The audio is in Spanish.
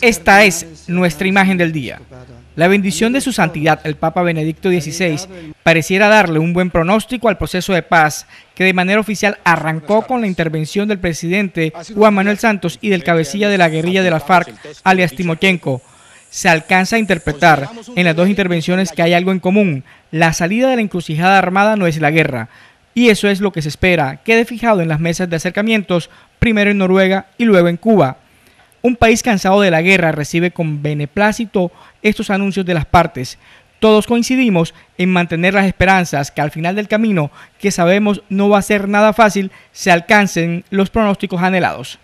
Esta es nuestra imagen del día. La bendición de su santidad, el Papa Benedicto XVI, pareciera darle un buen pronóstico al proceso de paz que de manera oficial arrancó con la intervención del presidente Juan Manuel Santos y del cabecilla de la guerrilla de la FARC, alias Timochenko. Se alcanza a interpretar en las dos intervenciones que hay algo en común. La salida de la encrucijada armada no es la guerra. Y eso es lo que se espera, quede fijado en las mesas de acercamientos, primero en Noruega y luego en Cuba. Un país cansado de la guerra recibe con beneplácito estos anuncios de las partes. Todos coincidimos en mantener las esperanzas que al final del camino, que sabemos no va a ser nada fácil, se alcancen los pronósticos anhelados.